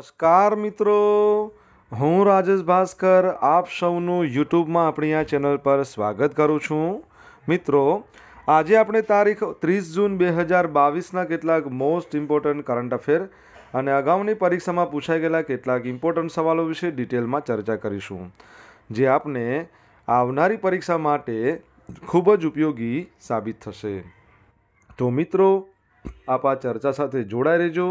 નમસ્કાર મિત્રો હું રાજેશ ભાસ્કર આપ સૌનું યુટ્યુબમાં આપણી આ ચેનલ પર સ્વાગત કરું છું મિત્રો આજે આપણે તારીખ ત્રીસ જૂન બે હજાર બાવીસના કેટલાક મોસ્ટ ઇમ્પોર્ટન્ટ કરંટ અફેર અને અગાઉની પરીક્ષામાં પૂછાઈ ગયેલા કેટલાક ઇમ્પોર્ટન્ટ સવાલો વિશે ડિટેલમાં ચર્ચા કરીશું જે આપને આવનારી પરીક્ષા માટે ખૂબ જ ઉપયોગી સાબિત થશે તો મિત્રો આપ આ ચર્ચા સાથે જોડાઈ રહેજો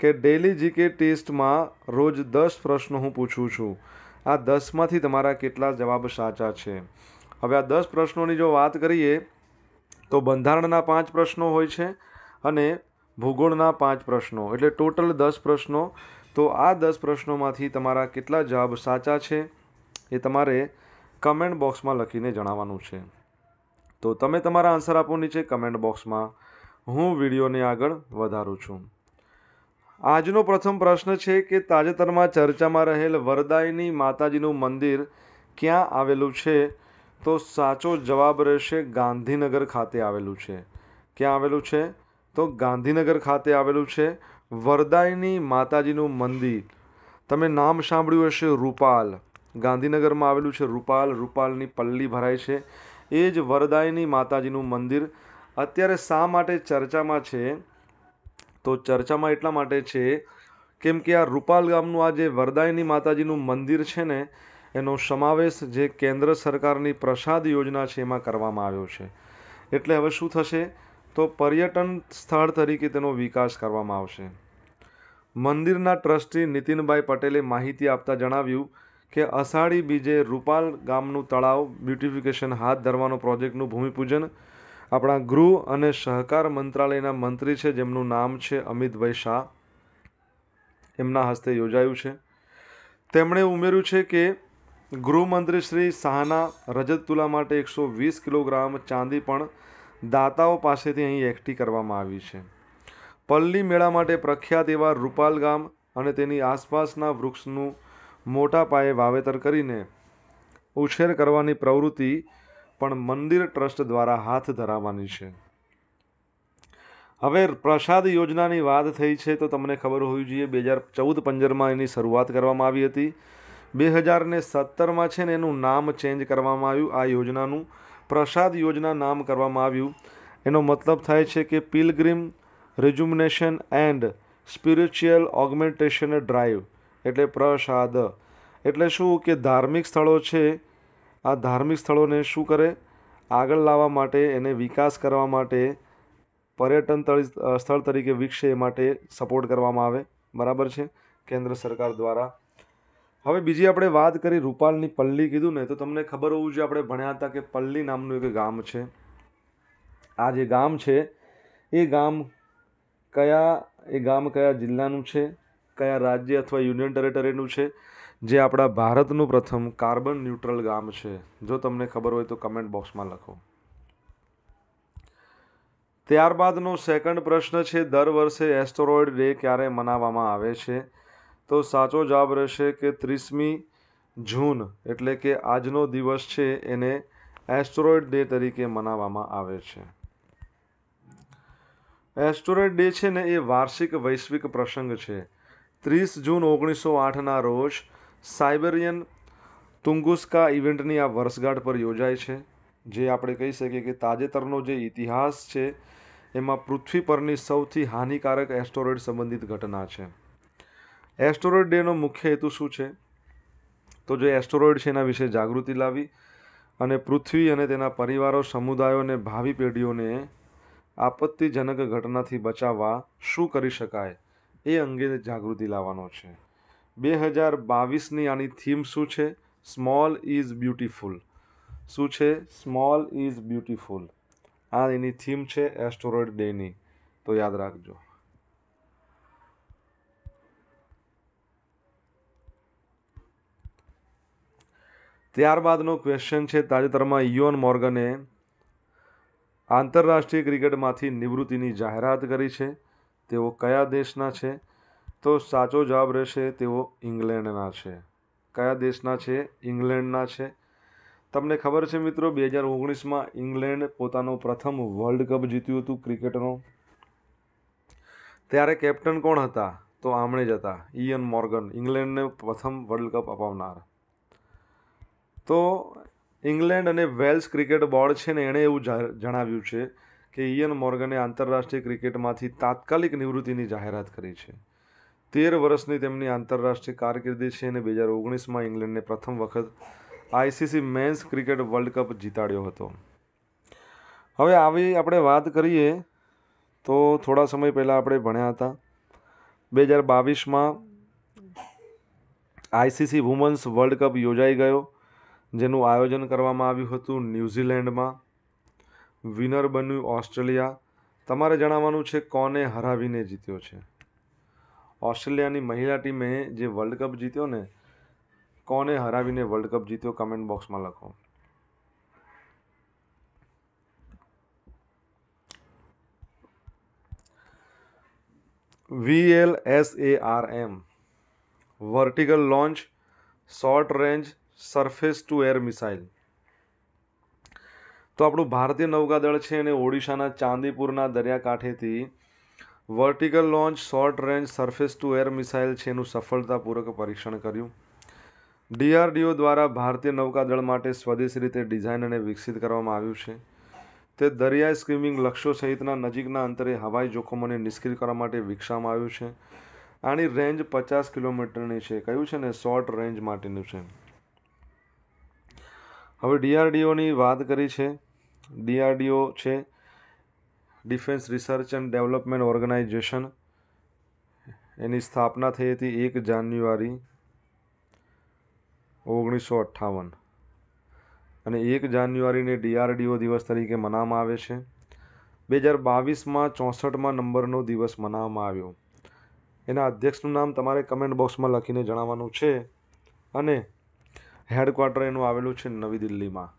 કે ડેલી જીકે ટેસ્ટમાં રોજ દસ પ્રશ્નો હું પૂછું છું આ દસમાંથી તમારા કેટલા જવાબ સાચા છે હવે આ દસ પ્રશ્નોની જો વાત કરીએ તો બંધારણના પાંચ પ્રશ્નો હોય છે અને ભૂગોળના પાંચ પ્રશ્નો એટલે ટોટલ દસ પ્રશ્નો તો આ દસ પ્રશ્નોમાંથી તમારા કેટલા જવાબ સાચા છે એ તમારે કમેન્ટ બોક્સમાં લખીને જણાવવાનું છે તો તમે તમારા આન્સર આપો નીચે કમેન્ટ બોક્સમાં હું વિડીયોને આગળ વધારું છું આજનો પ્રથમ પ્રશ્ન છે કે તાજેતરમાં ચર્ચામાં રહેલ વરદાયની માતાજીનું મંદિર ક્યાં આવેલું છે તો સાચો જવાબ રહેશે ગાંધીનગર ખાતે આવેલું છે ક્યાં આવેલું છે તો ગાંધીનગર ખાતે આવેલું છે વરદાયની માતાજીનું મંદિર તમે નામ સાંભળ્યું હશે રૂપાલ ગાંધીનગરમાં આવેલું છે રૂપાલ રૂપાલની પલ્લી ભરાય છે એ જ વરદાયની માતાજીનું મંદિર અત્યારે શા માટે ચર્ચામાં છે તો ચર્ચામાં એટલા માટે છે કેમ કે આ રૂપાલ ગામનું આ જે વરદાયની માતાજીનું મંદિર છે ને એનો સમાવેશ જે કેન્દ્ર સરકારની પ્રસાદ યોજના છે એમાં કરવામાં આવ્યો છે એટલે હવે શું થશે તો પર્યટન સ્થળ તરીકે તેનો વિકાસ કરવામાં આવશે મંદિરના ટ્રસ્ટી નીતિનભાઈ પટેલે માહિતી આપતા જણાવ્યું કે અષાઢી બીજે રૂપાલ ગામનું તળાવ બ્યુટિફિકેશન હાથ ધરવાનો પ્રોજેક્ટનું ભૂમિપૂજન આપણા ગૃહ અને સહકાર મંત્રાલયના મંત્રી છે જેમનું નામ છે અમિતભાઈ શાહ એમના હસ્તે યોજાયું છે તેમણે ઉમેર્યું છે કે ગૃહમંત્રી શ્રી શાહના રજત તુલા માટે એકસો વીસ કિલોગ્રામ ચાંદી પણ દાતાઓ પાસેથી અહીં એકઠી કરવામાં આવી છે પલ્લી મેળા માટે પ્રખ્યાત એવા રૂપાલ ગામ અને તેની આસપાસના વૃક્ષનું મોટા પાયે વાવેતર કરીને ઉછેર કરવાની પ્રવૃત્તિ પણ મંદિર ટ્રસ્ટ દ્વારા હાથ ધરાવવાની છે હવે પ્રસાદ યોજનાની વાત થઈ છે તો તમને ખબર હોવી જોઈએ બે હજાર ચૌદ પંદરમાં એની શરૂઆત કરવામાં આવી હતી બે હજાર ને સત્તરમાં છે ને એનું નામ ચેન્જ કરવામાં આવ્યું આ યોજનાનું પ્રસાદ યોજના નામ કરવામાં આવ્યું એનો મતલબ થાય છે કે pilgrim rejuvenation and spiritual augmentation drive એટલે પ્રસાદ એટલે શું કે ધાર્મિક સ્થળો છે આ ધાર્મિક સ્થળોને શું કરે આગળ લાવવા માટે એને વિકાસ કરવા માટે પર્યટન સ્થળ તરીકે વિકસે એ માટે સપોર્ટ કરવામાં આવે બરાબર છે કેન્દ્ર સરકાર દ્વારા હવે બીજી આપણે વાત કરી રૂપાલની પલ્લી કીધું ને તો તમને ખબર હોવું જોઈએ આપણે ભણ્યા હતા કે પલ્લી નામનું એક ગામ છે આ જે ગામ છે એ ગામ કયા એ ગામ કયા જિલ્લાનું છે કયા રાજ્ય અથવા યુનિયન ટેરેટરીનું છે જે આપણા ભારતનું પ્રથમ કાર્બન ન્યુટ્રલ ગામ છે જો તમને ખબર હોય તો કમેન્ટ બોક્સમાં લખો ત્યારબાદનો સેકન્ડ પ્રશ્ન છે દર વર્ષે એસ્ટરોઇડ ડે ક્યારે મનાવવામાં આવે છે તો સાચો જવાબ રહેશે કે ત્રીસમી જૂન એટલે કે આજનો દિવસ છે એને એસ્ટરોઇડ ડે તરીકે મનાવવામાં આવે છે એસ્ટરોઇડ ડે છે ને એ વાર્ષિક વૈશ્વિક પ્રસંગ છે ત્રીસ જૂન ઓગણીસો આઠના રોજ સાયબેરિયન તુંગુસ્કા ઇવેન્ટની આ વર્ષગાંઠ પર યોજાય છે જે આપણે કહી શકીએ કે તાજેતરનો જે ઇતિહાસ છે એમાં પૃથ્વી પરની સૌથી હાનિકારક એસ્ટોરોઇડ સંબંધિત ઘટના છે એસ્ટોરોઇડ ડેનો મુખ્ય હેતુ શું છે તો જે એસ્ટોરોઇડ છે એના વિશે જાગૃતિ લાવી અને પૃથ્વી અને તેના પરિવારો સમુદાયો અને ભાવિ પેઢીઓને આપત્તિજનક ઘટનાથી બચાવવા શું કરી શકાય એ અંગે જાગૃતિ લાવવાનો છે બે હજાર બાવીસની આની થીમ શું છે સ્મોલ ઇઝ બ્યુટીફુલ શું છે સ્મોલ ઇઝ બ્યુટીફુલ આ એની થીમ છે એસ્ટોરોઇડ ડેની તો યાદ રાખજો ત્યારબાદનો ક્વેશ્ચન છે તાજેતરમાં યોન મોર્ગને આંતરરાષ્ટ્રીય ક્રિકેટમાંથી નિવૃત્તિની જાહેરાત કરી છે તેઓ કયા દેશના છે તો સાચો જવાબ રહેશે તેઓ ઇંગ્લેન્ડના છે કયા દેશના છે ઇંગ્લેન્ડના છે તમને ખબર છે મિત્રો બે હજાર ઓગણીસમાં ઇંગ્લેન્ડ પોતાનો પ્રથમ વર્લ્ડ કપ જીત્યું હતું ક્રિકેટનો ત્યારે કેપ્ટન કોણ હતા તો આમણે જ હતા ઇયન મોર્ગન ઇંગ્લેન્ડને પ્રથમ વર્લ્ડ કપ અપાવનાર તો ઇંગ્લેન્ડ અને વેલ્સ ક્રિકેટ બોર્ડ છે ને એણે એવું જણાવ્યું છે કે ઇયન મોર્ગને આંતરરાષ્ટ્રીય ક્રિકેટમાંથી તાત્કાલિક નિવૃત્તિની જાહેરાત કરી છે તેર વર્ષની તેમની આંતરરાષ્ટ્રીય કારકિર્દી છે અને બે હજાર ઓગણીસમાં ઇંગ્લેન્ડને પ્રથમ વખત ICC men's cricket world cup જીતાડ્યો હતો હવે આવી આપણે વાત કરીએ તો થોડા સમય પહેલાં આપણે ભણ્યા હતા બે હજાર બાવીસમાં આઈસીસી વુમન્સ વર્લ્ડ કપ યોજાઈ ગયો જેનું આયોજન કરવામાં આવ્યું હતું ન્યૂઝીલેન્ડમાં વિનર બન્યું ઓસ્ટ્રેલિયા તમારે જણાવવાનું છે કોને હરાવીને જીત્યો છે ઓસ્ટ્રેલિયાની મહિલા ટીમે જે વર્લ્ડ કપ જીત્યો ને કોને હરાવીને વર્લ્ડ કપ જીત્યો કમેન્ટ બોક્સમાં લખો VL S A R M vertical launch short range surface to air missile તો આપણું ભારતીય નૌકાદળ છે એને ઓડિશાના ચાંદીપુરના દરિયાકાંઠેથી vertical launch short range surface to air missile છે એનું સફળતાપૂર્વક પરીક્ષણ કર્યું ડીઆરડીઓ દ્વારા ભારતીય નૌકાદળ માટે સ્વદેશી રીતે ડિઝાઇન અને વિકસિત કરવામાં આવ્યું છે તે દરિયાઈ સ્ક્રીમિંગ લક્ષ્યો સહિતના નજીકના અંતરે હવાઈ જોખમોને નિષ્ક્રિય કરવા માટે વિકસાવવામાં આવ્યું છે આની રેન્જ પચાસ કિલોમીટરની છે કયું છે ને શોર્ટ રેન્જ માટેનું છે હવે ડીઆરડીઓની વાત કરી છે ડીઆરડીઓ છે defence research and development organisation એની સ્થાપના થઈ હતી એક જાન્યુઆરી ઓગણીસો અઠ્ઠાવન અને એક જાન્યુઆરીને ડીઆરડીઓ દિવસ તરીકે મનાવવામાં આવે છે બે હજાર બાવીસમાં ચોસઠમાં નંબરનો દિવસ મનાવવામાં આવ્યો એના અધ્યક્ષનું નામ તમારે કમેન્ટ બોક્સમાં લખીને જણાવવાનું છે અને હેડક્વાર્ટર એનું આવેલું છે નવી દિલ્હીમાં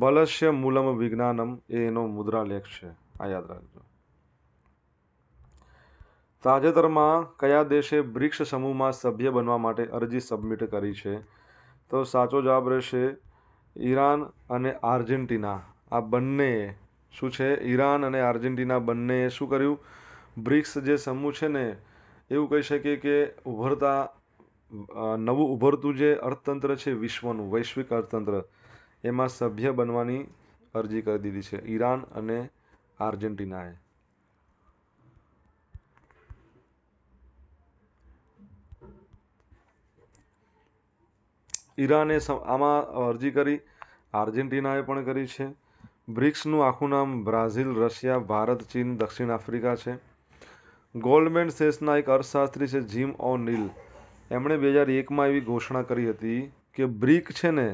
બલસ્ય મૂલમ વિજ્ઞાનમ એ એનો મુદ્રાલેખ છે આ યાદ રાખજો તાજેતરમાં કયા દેશે બ્રિક્સ સમૂહમાં સભ્ય બનવા માટે અરજી સબમિટ કરી છે તો સાચો જવાબ રહેશે ઈરાન અને આર્જેન્ટિના આ બંને શું છે ઈરાન અને આર્જેન્ટિના બંનેએ શું કર્યું બ્રિક્સ જે સમૂહ છે ને એવું કહી શકીએ કે ઉભરતા નવું ઉભરતું જે અર્થતંત્ર છે વિશ્વનું વૈશ્વિક અર્થતંત્ર એમાં સભ્ય બનવાની અરજી કરી દીધી છે ઈરાન અને આર્જેન્ટિનાએ ઈરાને આમાં અરજી કરી આર્જેન્ટિનાએ પણ કરી છે બ્રિક્સનું આખું નામ બ્રાઝિલ રશિયા ભારત ચીન દક્ષિણ આફ્રિકા છે ગોલ્ડમેન સેસના એક અર્થશાસ્ત્રી છે જીમ ઓ નીલ એમણે બે હજાર એકમાં એવી ઘોષણા કરી હતી કે બ્રિક છે ને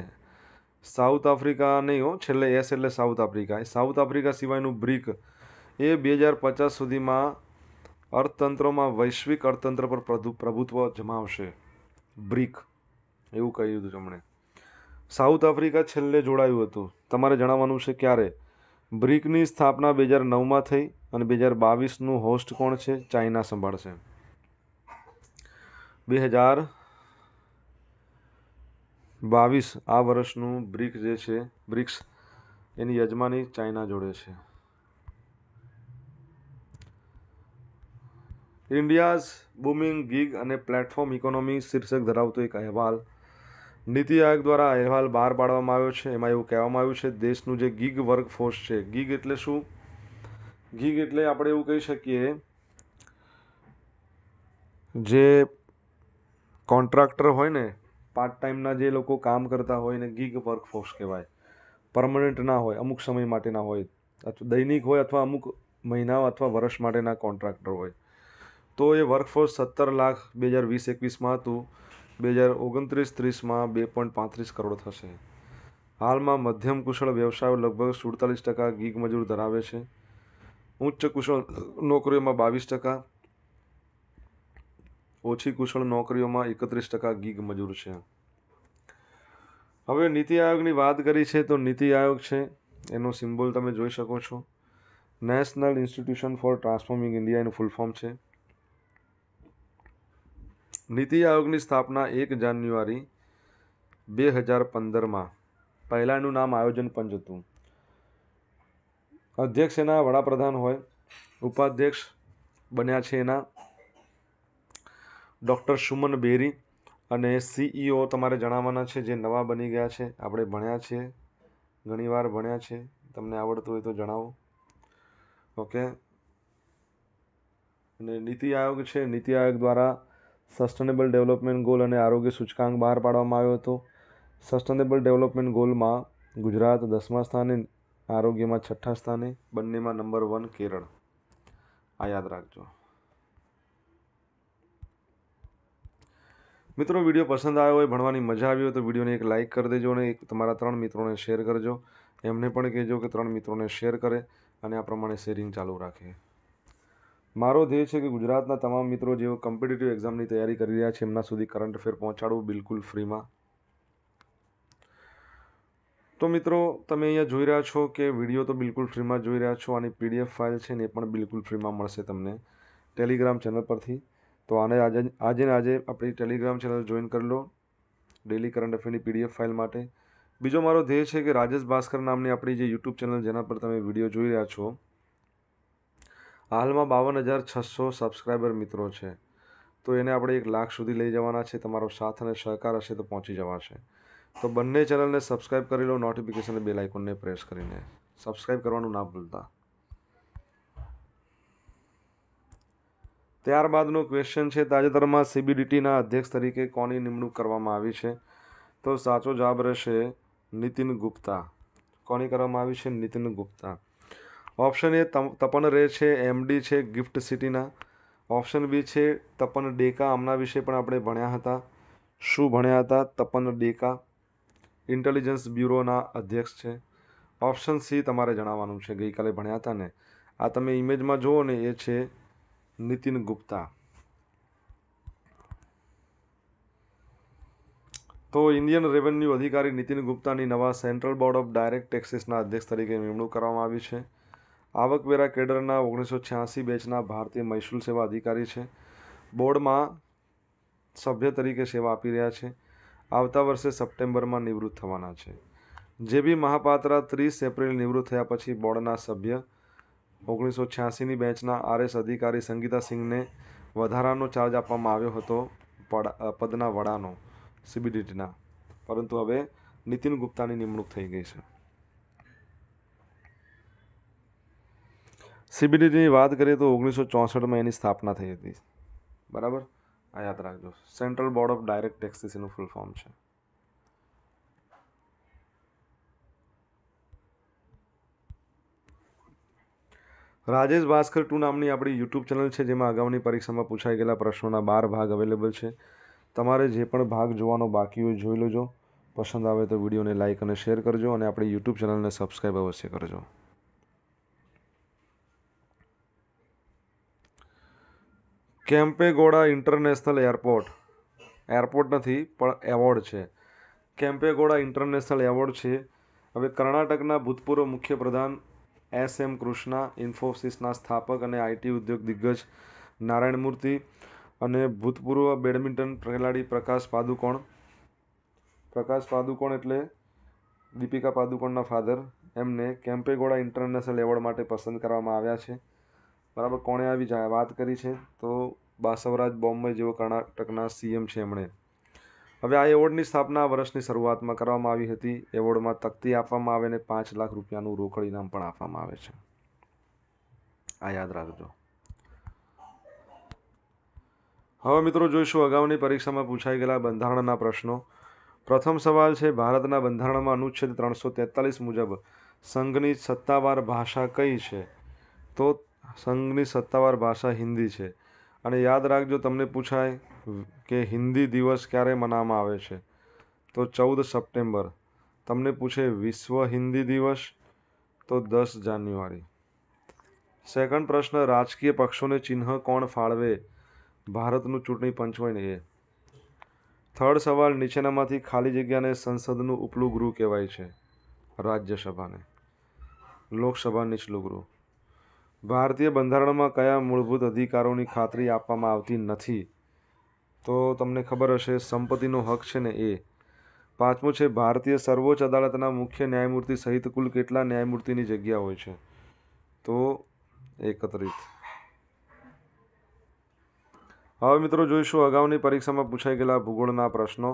સાઉથ આફ્રિકા નહીં હો છેલ્લે એસ એટલે સાઉથ આફ્રિકા સાઉથ આફ્રિકા સિવાયનું બ્રિક એ બે હજાર પચાસ સુધીમાં અર્થતંત્રમાં વૈશ્વિક અર્થતંત્ર પર પ્રભુત્વ જમાવશે બ્રિક એવું કહ્યું હતું તેમણે સાઉથ આફ્રિકા છેલ્લે જોડાયું હતું તમારે જણાવવાનું છે ક્યારે બ્રિકની સ્થાપના બે હજાર નવમાં થઈ અને બે હજાર બાવીસનું હોસ્ટ કોણ છે ચાઇના સંભાળશે બે હજાર બાવીસ આ વર્ષનું બ્રિક જે છે બ્રિક્સ એની યજમાની ચાઇના જોડે છે ઇન્ડિયાઝ બુમિંગ ગીગ અને પ્લેટફોર્મ ઇકોનોમી શીર્ષક ધરાવતો એક અહેવાલ નીતિ આયોગ દ્વારા અહેવાલ બહાર પાડવામાં આવ્યો છે એમાં એવું કહેવામાં આવ્યું છે દેશનું જે ગીગ વર્કફોર્સ છે ગીગ એટલે શું ગીગ એટલે આપણે એવું કહી શકીએ જે કોન્ટ્રાક્ટર હોય ને પાર્ટ ટાઈમના જે લોકો કામ કરતા હોય ને ગીગ વર્કફોર્સ કહેવાય પરમનન્ટ ના હોય અમુક સમય માટેના હોય અથવા દૈનિક હોય અથવા અમુક મહિના અથવા વર્ષ માટેના કોન્ટ્રાક્ટર હોય તો એ વર્કફોર્સ સત્તર લાખ બે હજાર વીસ એકવીસમાં હતું બે હજાર ઓગણત્રીસ ત્રીસમાં બે પોઈન્ટ પાંત્રીસ કરોડ થશે હાલમાં મધ્યમ કુશળ વ્યવસાયો લગભગ સુડતાલીસ ટકા ગીગ મજૂર ધરાવે છે ઉચ્ચ કુશળ નોકરીઓમાં બાવીસ ટકા ઓછી કુશળ નોકરીઓમાં એકત્રીસ ટકા ગીગ મજૂર છે હવે નીતિ આયોગની વાત કરી છે તો નીતિ આયોગ છે એનો સિમ્બોલ તમે જોઈ શકો છો national institution for transforming India એનું ફૂલ ફોર્મ છે નીતિ આયોગની સ્થાપના એક જાન્યુઆરી બે હજાર પંદરમાં પહેલાં એનું નામ આયોજન પંચ હતું અધ્યક્ષ એના વડાપ્રધાન હોય ઉપાધ્યક્ષ બન્યા છે એના ડૉક્ટર સુમન બેરી અને સીઈઓ તમારે જણાવવાના છે જે નવા બની ગયા છે આપણે ભણ્યા છીએ ઘણીવાર ભણ્યા છે તમને આવડતું હોય તો જણાવો ઓકે અને નીતિ આયોગ છે નીતિ આયોગ દ્વારા સસ્ટેનેબલ ડેવલપમેન્ટ ગોલ અને આરોગ્ય સૂચકાંક બહાર પાડવામાં આવ્યો હતો સસ્ટેનેબલ ડેવલપમેન્ટ ગોલમાં ગુજરાત દસમા સ્થાને આરોગ્યમાં છઠ્ઠા સ્થાને બંનેમાં નંબર વન કેરળ આ યાદ રાખજો મિત્રો વિડીયો પસંદ આવ્યો હોય ભણવાની મજા આવી હોય તો વિડીયોને એક લાઇક કરી દેજો અને એક તમારા ત્રણ મિત્રોને શેર કરજો એમને પણ કહેજો કે ત્રણ મિત્રોને શેર કરે અને આ પ્રમાણે શેરિંગ ચાલુ રાખે મારો ધ્યેય છે કે ગુજરાતના તમામ મિત્રો જેઓ કોમ્પિટિટિવ એક્ઝામની તૈયારી કરી રહ્યા છે એમના સુધી કરંટ અફેર પહોંચાડવું બિલકુલ ફ્રીમાં તો મિત્રો તમે અહીંયા જોઈ રહ્યા છો કે વિડીયો તો બિલકુલ ફ્રીમાં જોઈ રહ્યા છો અને પીડીએફ ફાઇલ છે ને એ પણ બિલકુલ ફ્રીમાં મળશે તમને ટેલિગ્રામ ચેનલ પરથી તો આને આજે આજે આજે આપણી ટેલિગ્રામ ચેનલ જોઈન કરી લો ડેલી કરંટ અફેરની પીડીએફ ફાઇલ માટે બીજો મારો ધ્યેય છે કે રાજેશ ભાસ્કર નામની આપણી જે યુટ્યુબ ચેનલ જેના પર તમે વિડીયો જોઈ રહ્યા છો હાલમાં બાવન હજાર છસો સબસ્ક્રાઈબર મિત્રો છે તો એને આપણે એક લાખ સુધી લઈ જવાના છે તમારો સાથ અને સહકાર હશે તો પહોંચી જવાશે તો બંને ચેનલને સબસ્ક્રાઈબ કરી લો નોટિફિકેશન બેલ આઇકોનને પ્રેસ કરીને સબસ્ક્રાઈબ કરવાનું ના ભૂલતા ત્યારબાદનો ક્વેશ્ચન છે તાજેતરમાં સીબીડીટીના અધ્યક્ષ તરીકે કોની નિમણૂક કરવામાં આવી છે તો સાચો જવાબ રહેશે નીતિન ગુપ્તા કોની કરવામાં આવી છે નીતિન ગુપ્તા ઓપ્શન એ તપન રે છે એમડી છે ગિફ્ટ સિટીના ઓપ્શન બી છે તપન ડેકા આમના વિશે પણ આપણે ભણ્યા હતા શું ભણ્યા હતા તપન ડેકા ઇન્ટેલિજન્સ બ્યુરોના અધ્યક્ષ છે ઓપ્શન સી તમારે જણાવવાનું છે ગઈકાલે ભણ્યા હતા ને આ તમે ઇમેજમાં જુઓ ને એ છે નીતિન ગુપ્તા તો ઇન્ડિયન રેવન્યુ અધિકારી નીતિન ગુપ્તાની નવા સેન્ટ્રલ બોર્ડ ઓફ ડાયરેક્ટ ટેક્સીસના અધ્યક્ષ તરીકે નિમણૂક કરવામાં આવી છે આવકવેરા કેડરના ઓગણીસો છ્યાસી બેચના ભારતીય મહેસૂલ સેવા અધિકારી છે બોર્ડમાં સભ્ય તરીકે સેવા આપી રહ્યા છે આવતા વર્ષે સપ્ટેમ્બરમાં નિવૃત્ત થવાના છે જે બી મહાપાત્રા ત્રીસ એપ્રિલ નિવૃત્ત થયા પછી બોર્ડના સભ્ય ઓગણીસો છ્યાસીની બેચના આરએસ અધિકારી સંગીતા સિંહને વધારાનો ચાર્જ આપવામાં આવ્યો હતો પદના વડાનો સીબીડીટીના પરંતુ હવે નીતિન ગુપ્તાની નિમણૂક થઈ ગઈ છે સીબીડીટીની વાત કરીએ તો ઓગણીસો ચોસઠમાં એની સ્થાપના થઈ હતી બરાબર આ યાદ રાખજો સેન્ટ્રલ બોર્ડ ઓફ ડાયરેક્ટ ટેક્સીસીનું ફૂલ ફોર્મ છે રાજેશ ભાસ્કર ટુ નામની આપણી યુટ્યુબ ચેનલ છે જેમાં અગાઉની પરીક્ષામાં પૂછાઈ ગયેલા પ્રશ્નોના બાર ભાગ અવેલેબલ છે તમારે જે પણ ભાગ જોવાનો બાકી હોય જોઈ લેજો પસંદ આવે તો વિડીયોને લાઇક અને શેર કરજો અને આપણી યુટ્યુબ ચેનલને સબસ્ક્રાઈબ અવશ્ય કરજો કેમ્પેગોડા ઇન્ટરનેશનલ એરપોર્ટ એરપોર્ટ નથી પણ એવોર્ડ છે કેમ્પેગોડા ઇન્ટરનેશનલ એવોર્ડ છે હવે કર્ણાટકના ભૂતપૂર્વ મુખ્યપ્રધાન એસ એમ કૃષ્ણા ઇન્ફોસિસના સ્થાપક અને આઈટી ઉદ્યોગ દિગ્ગજ નારાયણ મૂર્તિ અને ભૂતપૂર્વ બેડમિન્ટન ખેલાડી પ્રકાશ પાદુકોણ પ્રકાશ પાદુકોણ એટલે દીપિકા પાદુકોણના ફાધર એમને કેમ્પેગોડા ઇન્ટરનેશનલ એવોર્ડ માટે પસંદ કરવામાં આવ્યા છે બરાબર કોણે આવી વાત કરી છે તો બાસવરાજ બોમ્બે જેવો કર્ણાટકના સીએમ છે એમણે હવે આ એવોર્ડની સ્થાપના વર્ષની શરૂઆતમાં કરવામાં આવી હતી એવોર્ડમાં તકતી આપવામાં આવે અને પાંચ લાખ રૂપિયાનું રોકડ ઇનામ પણ આપવામાં આવે છે આ યાદ રાખજો હવે મિત્રો જોઈશું અગાઉની પરીક્ષામાં પૂછાઈ ગયેલા બંધારણના પ્રશ્નો પ્રથમ સવાલ છે ભારતના બંધારણમાં અનુચ્છેદ ત્રણસો તેતાલીસ મુજબ સંઘની સત્તાવાર ભાષા કઈ છે તો સંઘની સત્તાવાર ભાષા હિન્દી છે અને યાદ રાખજો તમને પૂછાય કે હિન્દી દિવસ ક્યારે મનાવવામાં આવે છે તો ચૌદ સપ્ટેમ્બર તમને પૂછે વિશ્વ હિન્દી દિવસ તો દસ જાન્યુઆરી સેકન્ડ પ્રશ્ન રાજકીય પક્ષોને ચિહ્ન કોણ ફાળવે ભારતનું ચૂંટણી પંચ હોય ને એ થર્ડ સવાલ નીચેનામાંથી ખાલી જગ્યાને સંસદનું ઉપલું ગૃહ કહેવાય છે રાજ્યસભાને લોકસભા નીચલું ગૃહ ભારતીય બંધારણમાં કયા મૂળભૂત અધિકારોની ખાતરી આપવામાં આવતી નથી તો તમને ખબર હશે સંપત્તિનો હક છે ને એ પાંચમું છે ભારતીય સર્વોચ્ચ અદાલતના મુખ્ય ન્યાયમૂર્તિ સહિત કુલ કેટલા ન્યાયમૂર્તિની જગ્યા હોય છે તો એકત્રિત હવે મિત્રો જોઈશું અગાઉની પરીક્ષામાં પૂછાઈ ગયેલા ભૂગોળના પ્રશ્નો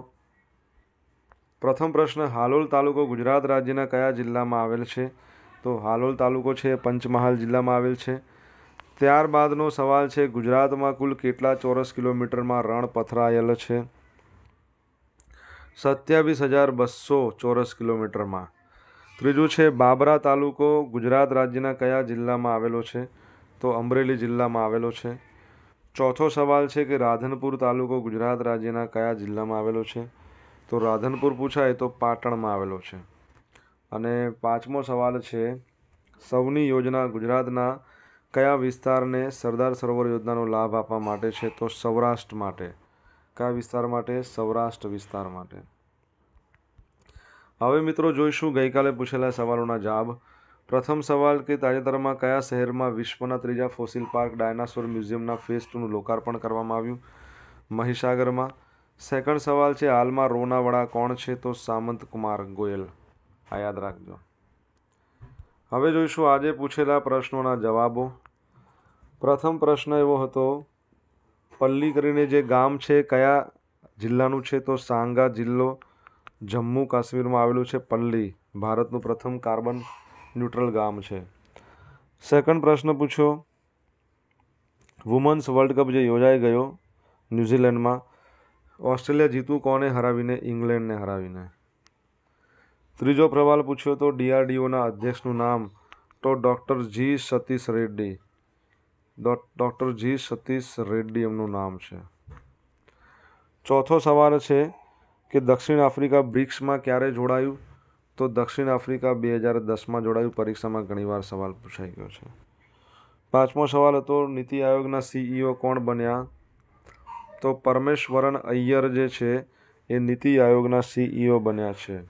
પ્રથમ પ્રશ્ન હાલોલ તાલુકો ગુજરાત રાજ્યના કયા જિલ્લામાં આવેલ છે તો હાલોલ તાલુકો છે પંચમહાલ જિલ્લામાં આવેલ છે ત્યારબાદનો સવાલ છે ગુજરાતમાં કુલ કેટલા ચોરસ કિલોમીટરમાં રણ પથરાયેલ છે સત્યાવીસ હજાર બસો ચોરસ કિલોમીટરમાં ત્રીજું છે બાબરા તાલુકો ગુજરાત રાજ્યના કયા જિલ્લામાં આવેલો છે તો અમરેલી જિલ્લામાં આવેલો છે ચોથો સવાલ છે કે રાધનપુર તાલુકો ગુજરાત રાજ્યના કયા જિલ્લામાં આવેલો છે તો રાધનપુર પૂછાય તો પાટણમાં આવેલો છે અને પાંચમો સવાલ છે સૌની યોજના ગુજરાતના કયા વિસ્તારને સરદાર સરોવર યોજનાનો લાભ આપવા માટે છે તો સૌરાષ્ટ્ર માટે કયા વિસ્તાર માટે સૌરાષ્ટ્ર વિસ્તાર માટે હવે મિત્રો જોઈશું ગઈકાલે પૂછેલા સવાલોના જવાબ પ્રથમ સવાલ કે તાજેતરમાં કયા શહેરમાં વિશ્વના ત્રીજા ફોસિલ પાર્ક ડાયનાસોર મ્યુઝિયમના ફેઝ ટુનું લોકાર્પણ કરવામાં આવ્યું મહીસાગરમાં સેકન્ડ સવાલ છે હાલમાં રોના વડા કોણ છે તો સામંતકુમાર ગોયલ આ યાદ રાખજો હવે જોઈશું આજે પૂછેલા પ્રશ્નોના જવાબો પ્રથમ પ્રશ્ન એવો હતો પલ્લી કરીને જે ગામ છે કયા જિલ્લાનું છે તો સાંગા જિલ્લો જમ્મુ કાશ્મીરમાં આવેલું છે પલ્લી ભારતનું પ્રથમ કાર્બન ન્યુટ્રલ ગામ છે સેકન્ડ પ્રશ્ન પૂછ્યો વુમન્સ વર્લ્ડ કપ જે યોજાઈ ગયો ન્યૂઝીલેન્ડમાં ઓસ્ટ્રેલિયા જીતું કોને હરાવીને ઇંગ્લેન્ડને હરાવીને ત્રીજો પ્રવાલ પૂછ્યો તો ડીઆરડીઓના અધ્યક્ષનું નામ તો doctor G Satish Reddy doctor G Satish Reddy એમનું નામ છે ચોથો સવાલ છે કે દક્ષિણ આફ્રિકા બ્રિક્સમાં ક્યારે જોડાયું તો દક્ષિણ આફ્રિકા બે હજાર દસમાં જોડાયું પરીક્ષામાં ઘણીવાર સવાલ પૂછાઈ ગયો છે પાંચમો સવાલ હતો નીતિ આયોગના સીઈઓ કોણ બન્યા તો પરમેશ્વરન અય્યર જે છે એ નીતિ આયોગના સીઈઓ બન્યા છે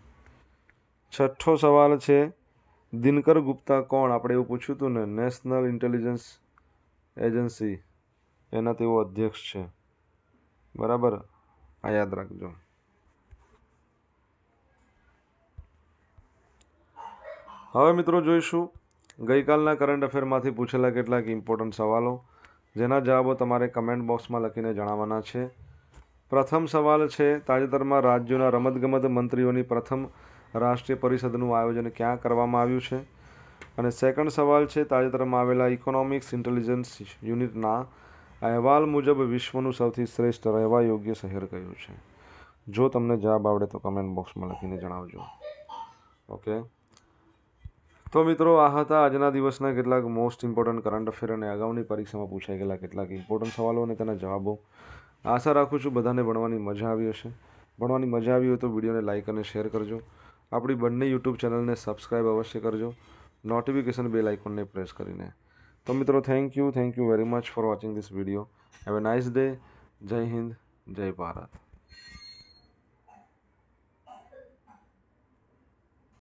છઠ્ઠો સવાલ છે દિનકર ગુપ્તા કોણ આપણે એવું પૂછ્યું હતું ને નેશનલ ઇન્ટેલિજન્સ એજન્સી એના તેઓ અધ્યક્ષ છે બરાબર આ યાદ રાખજો હવે મિત્રો જોઈશું ગઈકાલના કરંટ અફેરમાંથી પૂછેલા કેટલાક ઇમ્પોર્ટન્ટ સવાલો જેના જવાબો તમારે કમેન્ટ બોક્સમાં લખીને જણાવવાના છે પ્રથમ સવાલ છે તાજેતરમાં રાજ્યોના રમતગમત મંત્રીઓની પ્રથમ રાષ્ટ્રીય પરિષદનું આયોજન ક્યાં કરવામાં આવ્યું છે અને સેકન્ડ સવાલ છે તાજેતરમાં આવેલા ઇકોનોમિક્સ ઇન્ટેલિજન્સ યુનિટના અહેવાલ મુજબ વિશ્વનું સૌથી શ્રેષ્ઠ રહેવા યોગ્ય શહેર કયું છે જો તમને જવાબ આવડે તો કમેન્ટ બોક્સમાં લખીને જણાવજો ઓકે તો મિત્રો આ હતા આજના દિવસના કેટલાક મોસ્ટ ઇમ્પોર્ટન્ટ કરંટ અફેર અને અગાઉની પરીક્ષામાં પૂછાઈ ગયેલા કેટલાક ઇમ્પોર્ટન્ટ સવાલો અને તેના જવાબો આશા રાખું છું બધાને ભણવાની મજા આવી હશે ભણવાની મજા આવી હોય તો વિડીયોને લાઇક અને શેર કરજો આપણી બંને યુટ્યુબ ચેનલને સબસ્ક્રાઈબ અવશ્ય કરજો નોટિફિકેશન બેલ આઇકોનને પ્રેસ કરીને તો મિત્રો thank you thank you very much for watching this video have a nice day જય હિન્દ જય ભારત